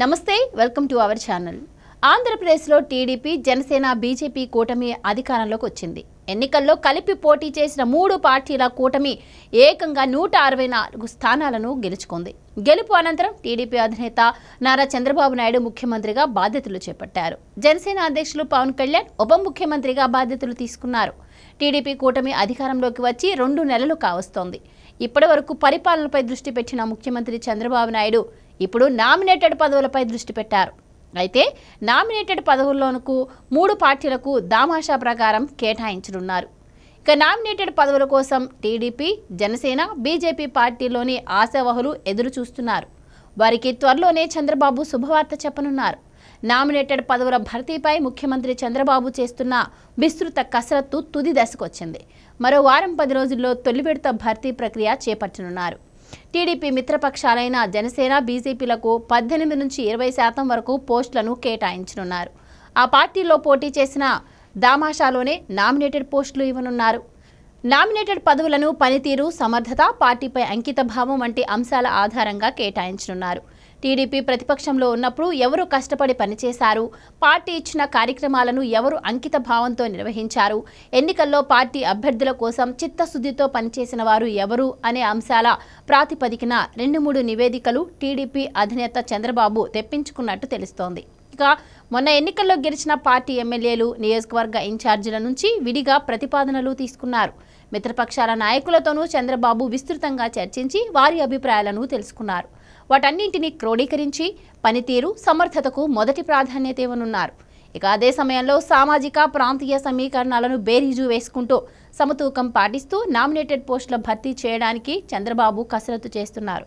నమస్తే welcome to our channel ఆంధ్రప్రదేశ్లో TDP Janasena BJP కూటమి అధికారంలోకి వచ్చింది ఎన్నికల్లో కలిపి పోటీ చేసిన మూడు పార్టీల కూటమి ఏకంగా నూట అరవై నాలుగు స్థానాలను గెలుచుకుంది గెలుపు అనంతరం టీడీపీ అధినేత నారా చంద్రబాబు నాయుడు ముఖ్యమంత్రిగా బాధ్యతలు చేపట్టారు జనసేన అధ్యక్షులు పవన్ కళ్యాణ్ ఉప ముఖ్యమంత్రిగా బాధ్యతలు తీసుకున్నారు టీడీపీ కూటమి అధికారంలోకి వచ్చి రెండు నెలలు కావస్తోంది ఇప్పటి వరకు పరిపాలనపై దృష్టి పెట్టిన ముఖ్యమంత్రి చంద్రబాబు నాయుడు ఇప్పుడు నామినేటెడ్ పదవులపై దృష్టి పెట్టారు అయితే నామినేటెడ్ పదవుల్లోనకు మూడు పార్టీలకు దామాషా ప్రకారం కేటాయించనున్నారు ఇక నామినేటెడ్ పదవుల కోసం టీడీపీ జనసేన బీజేపీ పార్టీలోని ఆశావహులు ఎదురు చూస్తున్నారు వారికి త్వరలోనే చంద్రబాబు శుభవార్త చెప్పనున్నారు నామినేటెడ్ పదవుల భర్తీపై ముఖ్యమంత్రి చంద్రబాబు చేస్తున్న విస్తృత కసరత్తు తుది దశకొచ్చింది మరో వారం పది రోజుల్లో తొలి భర్తీ ప్రక్రియ చేపట్టనున్నారు టీడీపీ మిత్రపక్షాలైన జనసేన బీజేపీలకు పద్దెనిమిది నుంచి ఇరవై శాతం వరకు పోస్టులను కేటాయించనున్నారు ఆ పార్టీలో పోటీ చేసిన దామాషాలోనే నామినేటెడ్ పోస్టులు ఇవ్వనున్నారు నామినేటెడ్ పదవులను పనితీరు సమర్థత పార్టీపై అంకితభావం వంటి అంశాల ఆధారంగా కేటాయించనున్నారు టీడీపీ ప్రతిపక్షంలో ఉన్నప్పుడు ఎవరు కష్టపడి పనిచేశారు పార్టీ ఇచ్చిన కార్యక్రమాలను ఎవరు అంకిత భావంతో నిర్వహించారు ఎన్నికల్లో పార్టీ అభ్యర్థుల కోసం చిత్తశుద్ధితో పనిచేసిన వారు ఎవరు అనే అంశాల ప్రాతిపదికన రెండు మూడు నివేదికలు టీడీపీ అధినేత చంద్రబాబు తెప్పించుకున్నట్టు తెలుస్తోంది మొన్న ఎన్నికల్లో గెలిచిన పార్టీ ఎమ్మెల్యేలు నియోజకవర్గ ఇన్ఛార్జీల నుంచి విడిగా ప్రతిపాదనలు తీసుకున్నారు మిత్రపక్షాల నాయకులతోనూ చంద్రబాబు విస్తృతంగా చర్చించి వారి అభిప్రాయాలను తెలుసుకున్నారు వాటన్నింటినీ క్రోడీకరించి పనితీరు సమర్థతకు మొదటి ప్రాధాన్యత ఇవ్వనున్నారు ఇక అదే సమయంలో సామాజిక ప్రాంతీయ సమీకరణాలను బేరీజు వేసుకుంటూ సమతూకం పాటిస్తూ నామినేటెడ్ పోస్టుల భర్తీ చేయడానికి చంద్రబాబు కసరత్తు చేస్తున్నారు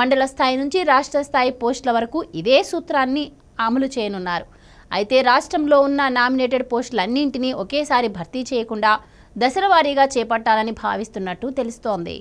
మండల స్థాయి నుంచి రాష్ట్ర స్థాయి పోస్టుల వరకు ఇదే సూత్రాన్ని అమలు చేయనున్నారు అయితే రాష్ట్రంలో ఉన్న నామినేటెడ్ పోస్టులన్నింటినీ ఒకేసారి భర్తీ చేయకుండా దశలవారీగా చేపట్టాలని భావిస్తున్నట్టు తెలుస్తోంది